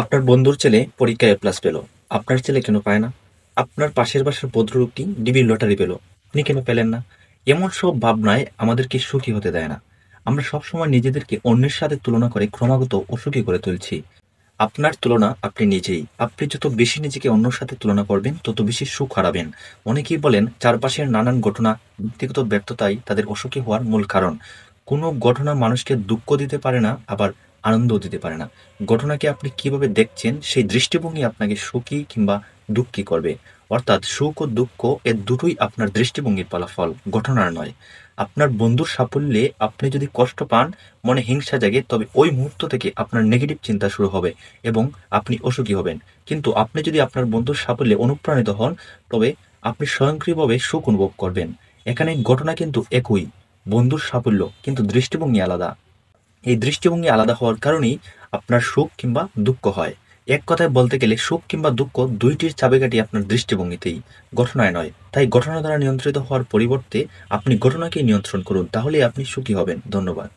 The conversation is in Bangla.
আপনার বন্ধুর ছেলে পরীক্ষায় এ প্লাস পেল আপনার ছেলে কেন পায় না আপনার পাশের বাসার ভদ্রলোকটি ডিবির লটারি পেল আপনি কেন পেলেন না এমন সব ভাবনায় আমাদেরকে সুখী হতে দেয় না আমরা সবসময় নিজেদেরকে অন্যের সাথে তুলনা করে ক্রমাগত অসুখী করে তুলছি আপনার তুলনা আপনি নিজেই আপনি যত বেশি নিজেকে অন্যর সাথে তুলনা করবেন তত বেশি সুখ হারাবেন অনেকেই বলেন চারপাশের নানান ঘটনা ব্যক্তিগত ব্যর্থতাই তাদের অসুখী হওয়ার মূল কারণ কোনো ঘটনা মানুষকে দুঃখ দিতে পারে না আবার আনন্দও দিতে পারে না ঘটনাকে আপনি কিভাবে দেখছেন সেই দৃষ্টিভঙ্গি আপনাকে সুখী কিংবা দুঃখী করবে অর্থাৎ সুখ ও দুঃখ এর দুটোই আপনার দৃষ্টিভঙ্গির ফলাফল ঘটনার নয় আপনার বন্ধুর সাফল্যে আপনি যদি কষ্ট পান মনে হিংসা জাগে তবে ওই মুহূর্ত থেকে আপনার নেগেটিভ চিন্তা শুরু হবে এবং আপনি অসুখী হবেন কিন্তু আপনি যদি আপনার বন্ধুর সাফল্যে অনুপ্রাণিত হন তবে আপনি স্বয়ংক্রিয়ভাবে সুখ অনুভব করবেন এখানে ঘটনা কিন্তু একই বন্ধুর সাফল্য কিন্তু দৃষ্টিভঙ্গি আলাদা এই দৃষ্টিভঙ্গি আলাদা হওয়ার কারণেই আপনার সুখ কিংবা দুঃখ হয় এক কথায় বলতে গেলে সুখ কিংবা দুঃখ দুইটির চাবিকাটি আপনার দৃষ্টিভঙ্গিতেই ঘটনায় নয় তাই ঘটনা দ্বারা নিয়ন্ত্রিত হওয়ার পরিবর্তে আপনি ঘটনাকে নিয়ন্ত্রণ করুন তাহলে আপনি সুখী হবেন ধন্যবাদ